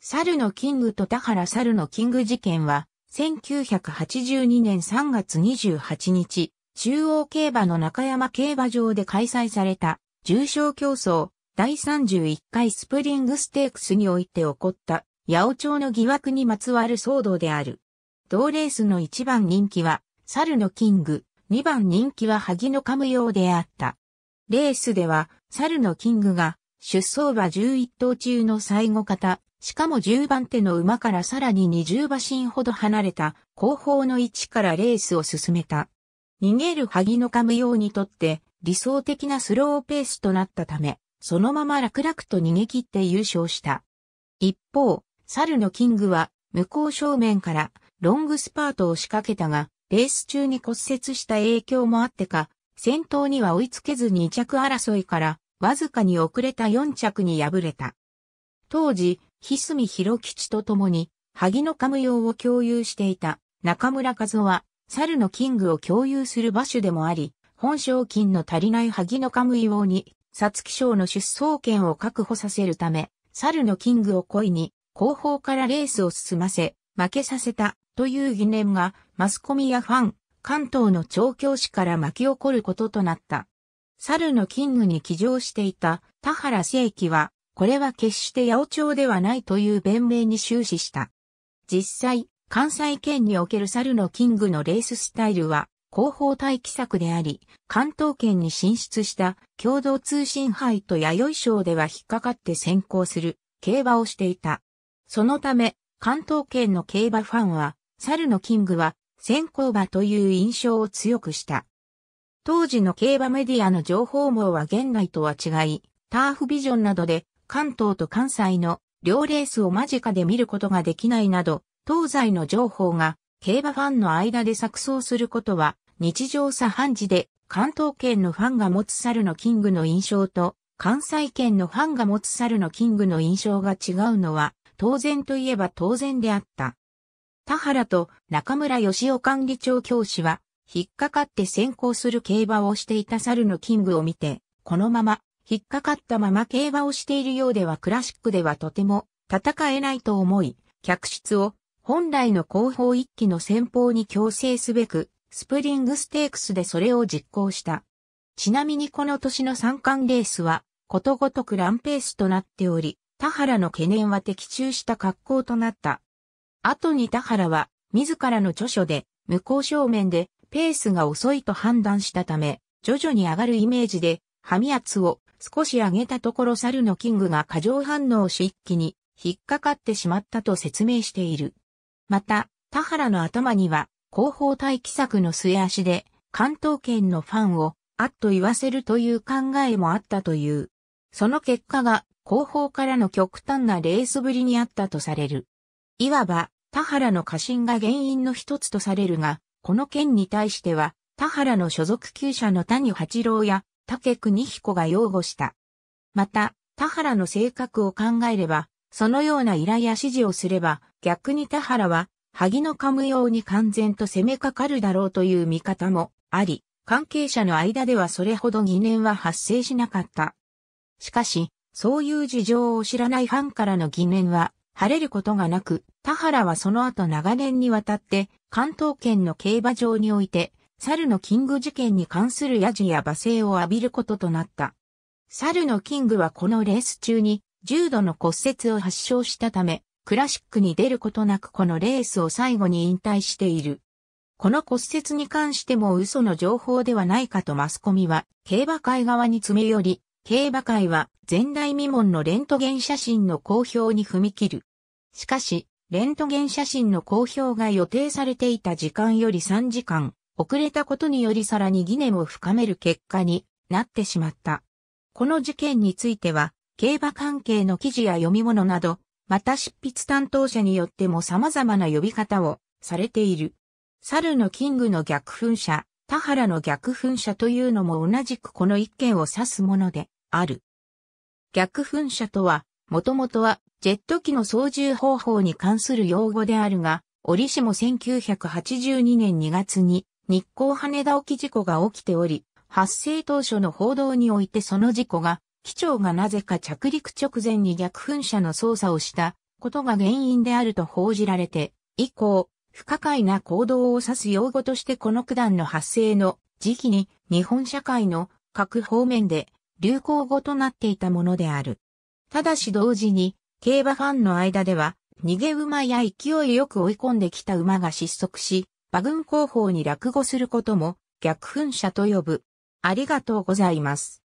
猿のキングと田原猿のキング事件は、1982年3月28日、中央競馬の中山競馬場で開催された、重賞競争、第31回スプリングステークスにおいて起こった、八百町の疑惑にまつわる騒動である。同レースの1番人気は、猿のキング、2番人気は萩のカム用であった。レースでは、猿のキングが、出走馬11頭中の最後方、しかも10番手の馬からさらに20馬身ほど離れた後方の位置からレースを進めた。逃げる萩の神うにとって理想的なスローペースとなったため、そのまま楽々と逃げ切って優勝した。一方、猿のキングは向こう正面からロングスパートを仕掛けたが、レース中に骨折した影響もあってか、先頭には追いつけず2着争いから、わずかに遅れた4着に敗れた。当時、ひすみひろ吉と共に、萩のカム用を共有していた中村和夫は、猿のキングを共有する場所でもあり、本賞金の足りない萩のカム用に、皐月賞の出走権を確保させるため、猿のキングを恋に、後方からレースを進ませ、負けさせた、という疑念が、マスコミやファン、関東の調教師から巻き起こることとなった。猿のキングに騎乗していた田原聖規は、これは決して八百長ではないという弁明に終始した。実際、関西圏における猿のキングのレーススタイルは、広報待機策であり、関東圏に進出した共同通信杯と弥生賞では引っかかって先行する競馬をしていた。そのため、関東圏の競馬ファンは、猿のキングは先行馬という印象を強くした。当時の競馬メディアの情報網は現代とは違い、ターフビジョンなどで関東と関西の両レースを間近で見ることができないなど、東西の情報が競馬ファンの間で錯綜することは、日常茶飯事で関東圏のファンが持つ猿のキングの印象と、関西圏のファンが持つ猿のキングの印象が違うのは、当然といえば当然であった。田原と中村義雄管理長教師は、引っかかって先行する競馬をしていた猿のキングを見て、このまま引っかかったまま競馬をしているようではクラシックではとても戦えないと思い、客室を本来の後方一機の先方に強制すべく、スプリングステークスでそれを実行した。ちなみにこの年の三冠レースは、ことごとく乱ペースとなっており、田原の懸念は的中した格好となった。後に田原は、自らの著書で、向こう正面で、ペースが遅いと判断したため、徐々に上がるイメージで、ハミ圧を少し上げたところ猿のキングが過剰反応し一気に引っかかってしまったと説明している。また、田原の頭には広報待機策の末足で関東圏のファンをあっと言わせるという考えもあったという。その結果が後方からの極端なレースぶりにあったとされる。いわば、田原の過信が原因の一つとされるが、この件に対しては、田原の所属厩舎の谷八郎や竹国彦が擁護した。また、田原の性格を考えれば、そのような依頼や指示をすれば、逆に田原は、萩の噛むように完全と攻めかかるだろうという見方もあり、関係者の間ではそれほど疑念は発生しなかった。しかし、そういう事情を知らないファンからの疑念は、晴れることがなく、田原はその後長年にわたって、関東圏の競馬場において、猿のキング事件に関するヤジや罵声を浴びることとなった。猿のキングはこのレース中に重度の骨折を発症したため、クラシックに出ることなくこのレースを最後に引退している。この骨折に関しても嘘の情報ではないかとマスコミは競馬会側に詰め寄り、競馬会は前代未聞のレントゲン写真の公表に踏み切る。しかし、レントゲン写真の公表が予定されていた時間より3時間遅れたことによりさらに疑念を深める結果になってしまった。この事件については、競馬関係の記事や読み物など、また執筆担当者によっても様々な呼び方をされている。猿のキングの逆噴射、田原の逆噴射というのも同じくこの一件を指すものである。逆噴射とは、もともとはジェット機の操縦方法に関する用語であるが、折しも1982年2月に日光羽田沖事故が起きており、発生当初の報道においてその事故が、機長がなぜか着陸直前に逆噴射の操作をしたことが原因であると報じられて、以降、不可解な行動を指す用語としてこの九段の発生の時期に日本社会の各方面で流行語となっていたものである。ただし同時に、競馬ファンの間では、逃げ馬や勢いよく追い込んできた馬が失速し、馬群後方に落語することも逆噴射と呼ぶ。ありがとうございます。